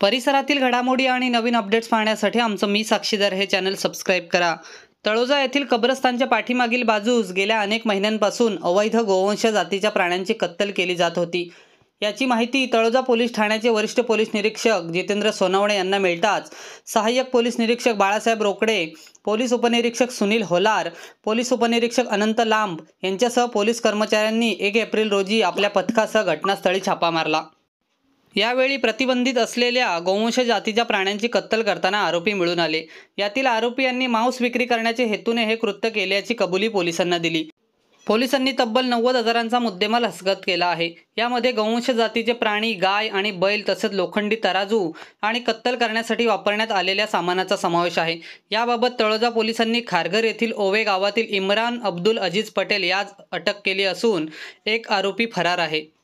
परिसरातील घडामोडी आणि नवीन अपडेट्स पाहण्यासाठी आमचं मी साक्षीदार हे चॅनल सबस्क्राईब करा तळोजा येथील कब्रस्तानच्या पाठीमागील बाजूस गेल्या अनेक महिन्यांपासून अवैध गोवंश जातीच्या प्राण्यांची कत्तल केली जात होती याची माहिती तळोजा पोलीस ठाण्याचे वरिष्ठ पोलीस निरीक्षक जितेंद्र सोनवणे यांना मिळताच सहाय्यक पोलीस निरीक्षक बाळासाहेब रोकडे पोलीस उपनिरीक्षक सुनील होलार पोलीस उपनिरीक्षक अनंत लांब यांच्यासह पोलीस कर्मचाऱ्यांनी एक एप्रिल रोजी आपल्या पथकासह घटनास्थळी छापा मारला यावेळी प्रतिबंधित असलेल्या गोवंश जातीच्या प्राण्यांची कत्तल करताना आरोपी मिळून आले यातील आरोपी यांनी मांस विक्री करण्याच्या हेतूने हे कृत्य केल्याची कबुली पोलिसांना दिली पोलिसांनी तब्बल नव्वद हजारांचा मुद्देमाल हसगत केला आहे यामध्ये गौवंश जातीचे प्राणी गाय आणि बैल तसेच लोखंडी तराजू आणि कत्तल करण्यासाठी वापरण्यात आलेल्या सामानाचा समावेश आहे याबाबत तळोजा पोलिसांनी खारघर येथील ओवे गावातील इम्रान अब्दुल अजीज पटेल याच अटक केली असून एक आरोपी फरार आहे